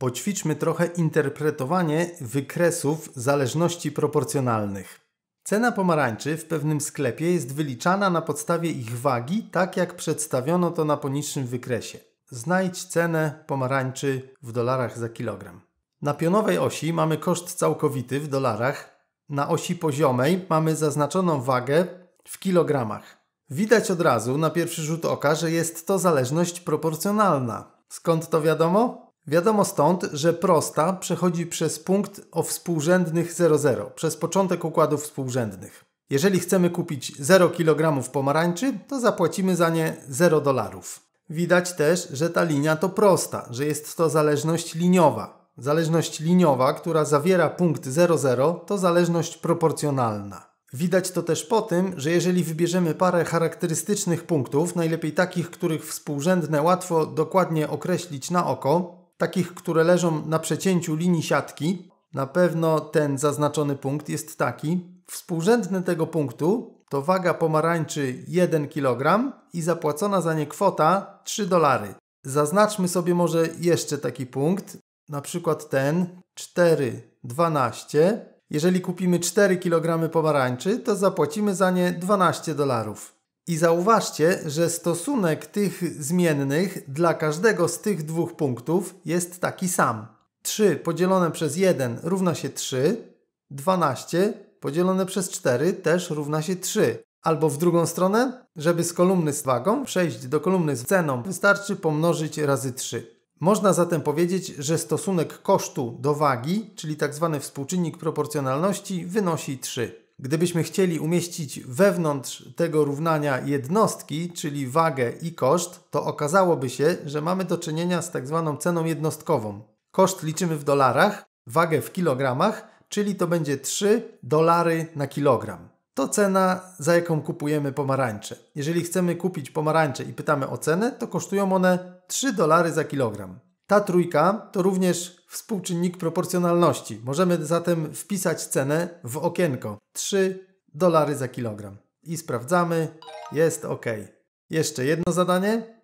Poćwiczmy trochę interpretowanie wykresów zależności proporcjonalnych. Cena pomarańczy w pewnym sklepie jest wyliczana na podstawie ich wagi, tak jak przedstawiono to na poniższym wykresie. Znajdź cenę pomarańczy w dolarach za kilogram. Na pionowej osi mamy koszt całkowity w dolarach, na osi poziomej mamy zaznaczoną wagę w kilogramach. Widać od razu na pierwszy rzut oka, że jest to zależność proporcjonalna. Skąd to wiadomo? Wiadomo stąd, że prosta przechodzi przez punkt o współrzędnych 00, przez początek układów współrzędnych. Jeżeli chcemy kupić 0 kg pomarańczy, to zapłacimy za nie 0 dolarów. Widać też, że ta linia to prosta, że jest to zależność liniowa. Zależność liniowa, która zawiera punkt 00, to zależność proporcjonalna. Widać to też po tym, że jeżeli wybierzemy parę charakterystycznych punktów, najlepiej takich, których współrzędne łatwo dokładnie określić na oko, takich, które leżą na przecięciu linii siatki, na pewno ten zaznaczony punkt jest taki. Współrzędny tego punktu to waga pomarańczy 1 kg i zapłacona za nie kwota 3 dolary. Zaznaczmy sobie może jeszcze taki punkt, na przykład ten 4,12. Jeżeli kupimy 4 kg pomarańczy, to zapłacimy za nie 12 dolarów. I zauważcie, że stosunek tych zmiennych dla każdego z tych dwóch punktów jest taki sam. 3 podzielone przez 1 równa się 3, 12 podzielone przez 4 też równa się 3. Albo w drugą stronę, żeby z kolumny z wagą przejść do kolumny z ceną, wystarczy pomnożyć razy 3. Można zatem powiedzieć, że stosunek kosztu do wagi, czyli tzw. Tak współczynnik proporcjonalności, wynosi 3. Gdybyśmy chcieli umieścić wewnątrz tego równania jednostki, czyli wagę i koszt, to okazałoby się, że mamy do czynienia z tak zwaną ceną jednostkową. Koszt liczymy w dolarach, wagę w kilogramach, czyli to będzie 3 dolary na kilogram. To cena, za jaką kupujemy pomarańcze. Jeżeli chcemy kupić pomarańcze i pytamy o cenę, to kosztują one 3 dolary za kilogram. Ta trójka to również współczynnik proporcjonalności. Możemy zatem wpisać cenę w okienko 3 dolary za kilogram. I sprawdzamy, jest ok. Jeszcze jedno zadanie.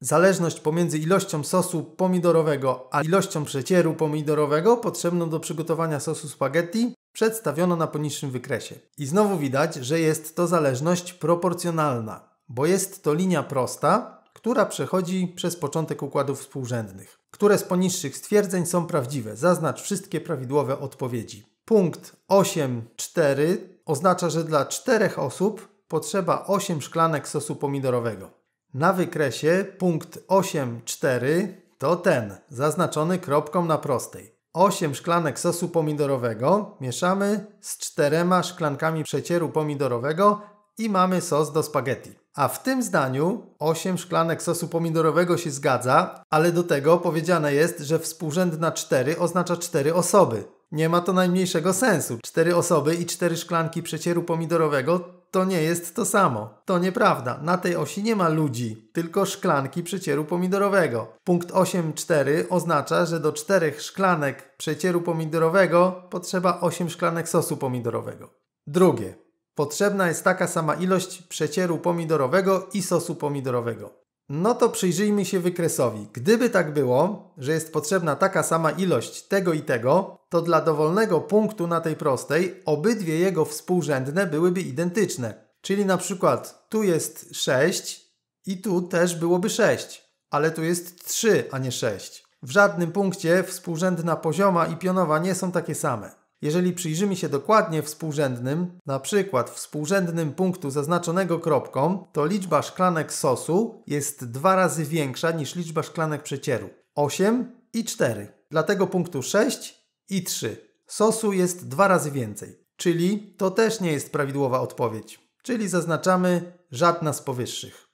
Zależność pomiędzy ilością sosu pomidorowego a ilością przecieru pomidorowego potrzebną do przygotowania sosu spaghetti przedstawiono na poniższym wykresie. I znowu widać, że jest to zależność proporcjonalna, bo jest to linia prosta, która przechodzi przez początek układów współrzędnych. Które z poniższych stwierdzeń są prawdziwe? Zaznacz wszystkie prawidłowe odpowiedzi. Punkt 8.4 oznacza, że dla czterech osób potrzeba 8 szklanek sosu pomidorowego. Na wykresie punkt 8.4 to ten, zaznaczony kropką na prostej. 8 szklanek sosu pomidorowego mieszamy z 4 szklankami przecieru pomidorowego i mamy sos do spaghetti. A w tym zdaniu 8 szklanek sosu pomidorowego się zgadza, ale do tego powiedziane jest, że współrzędna 4 oznacza 4 osoby. Nie ma to najmniejszego sensu. 4 osoby i 4 szklanki przecieru pomidorowego to nie jest to samo. To nieprawda. Na tej osi nie ma ludzi, tylko szklanki przecieru pomidorowego. Punkt 8.4 oznacza, że do 4 szklanek przecieru pomidorowego potrzeba 8 szklanek sosu pomidorowego. Drugie. Potrzebna jest taka sama ilość przecieru pomidorowego i sosu pomidorowego. No to przyjrzyjmy się wykresowi. Gdyby tak było, że jest potrzebna taka sama ilość tego i tego, to dla dowolnego punktu na tej prostej obydwie jego współrzędne byłyby identyczne. Czyli na przykład tu jest 6 i tu też byłoby 6, ale tu jest 3, a nie 6. W żadnym punkcie współrzędna pozioma i pionowa nie są takie same. Jeżeli przyjrzymy się dokładnie współrzędnym, na przykład współrzędnym punktu zaznaczonego kropką, to liczba szklanek sosu jest dwa razy większa niż liczba szklanek przecieru. 8 i 4. Dlatego punktu 6 i 3. Sosu jest dwa razy więcej. Czyli to też nie jest prawidłowa odpowiedź. Czyli zaznaczamy żadna z powyższych.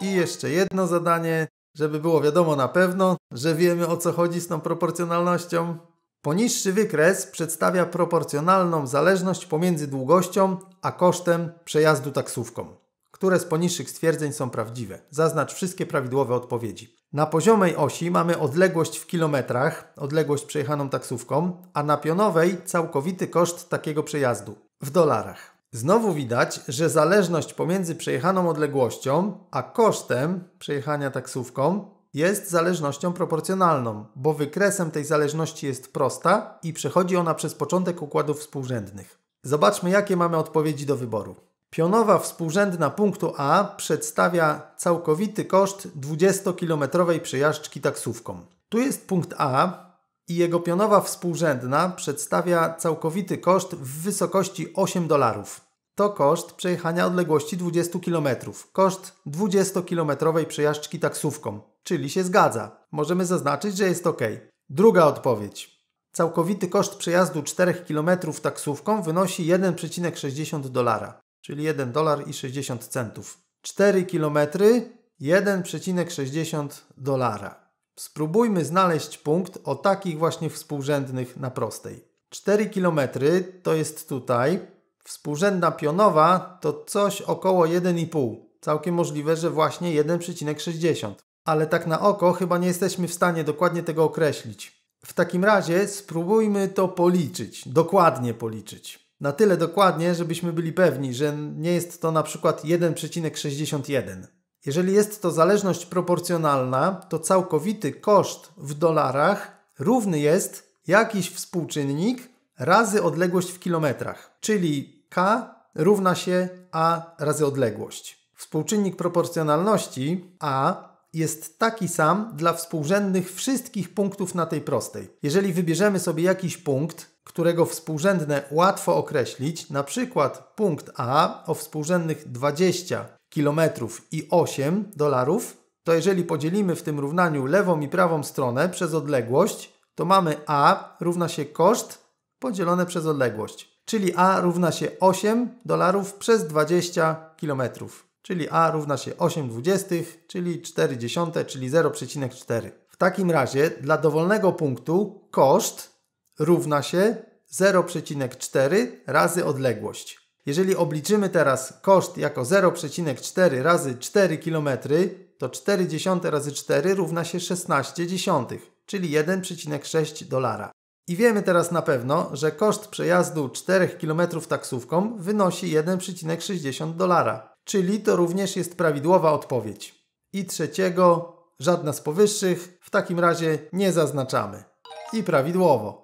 I jeszcze jedno zadanie, żeby było wiadomo na pewno, że wiemy o co chodzi z tą proporcjonalnością. Poniższy wykres przedstawia proporcjonalną zależność pomiędzy długością a kosztem przejazdu taksówką. Które z poniższych stwierdzeń są prawdziwe? Zaznacz wszystkie prawidłowe odpowiedzi. Na poziomej osi mamy odległość w kilometrach, odległość przejechaną taksówką, a na pionowej całkowity koszt takiego przejazdu w dolarach. Znowu widać, że zależność pomiędzy przejechaną odległością a kosztem przejechania taksówką jest zależnością proporcjonalną, bo wykresem tej zależności jest prosta i przechodzi ona przez początek układów współrzędnych. Zobaczmy, jakie mamy odpowiedzi do wyboru. Pionowa współrzędna punktu A przedstawia całkowity koszt 20-kilometrowej przejażdżki taksówką. Tu jest punkt A i jego pionowa współrzędna przedstawia całkowity koszt w wysokości 8 dolarów. To koszt przejechania odległości 20 km, koszt 20-kilometrowej przejażdżki taksówką czyli się zgadza. Możemy zaznaczyć, że jest ok. Druga odpowiedź. Całkowity koszt przejazdu 4 km taksówką wynosi 1,60 dolara, czyli 1 dolar i 60 centów. 4 km 1,60 dolara. Spróbujmy znaleźć punkt o takich właśnie współrzędnych na prostej. 4 km to jest tutaj, współrzędna pionowa to coś około 1,5. Całkiem możliwe, że właśnie 1,60 ale tak na oko chyba nie jesteśmy w stanie dokładnie tego określić. W takim razie spróbujmy to policzyć, dokładnie policzyć. Na tyle dokładnie, żebyśmy byli pewni, że nie jest to na przykład 1,61. Jeżeli jest to zależność proporcjonalna, to całkowity koszt w dolarach równy jest jakiś współczynnik razy odległość w kilometrach, czyli K równa się A razy odległość. Współczynnik proporcjonalności A jest taki sam dla współrzędnych wszystkich punktów na tej prostej. Jeżeli wybierzemy sobie jakiś punkt, którego współrzędne łatwo określić, na przykład punkt A o współrzędnych 20 km i 8 dolarów, to jeżeli podzielimy w tym równaniu lewą i prawą stronę przez odległość, to mamy A równa się koszt podzielone przez odległość, czyli A równa się 8 dolarów przez 20 kilometrów czyli a równa się 8 dwudziestych, czyli 4 dziesiąte, czyli 0,4. W takim razie dla dowolnego punktu koszt równa się 0,4 razy odległość. Jeżeli obliczymy teraz koszt jako 0,4 razy 4 km, to 4 dziesiąte razy 4 równa się 16 dziesiątych, czyli 1,6 dolara. I wiemy teraz na pewno, że koszt przejazdu 4 km taksówką wynosi 1,60 dolara czyli to również jest prawidłowa odpowiedź. I trzeciego, żadna z powyższych, w takim razie nie zaznaczamy. I prawidłowo.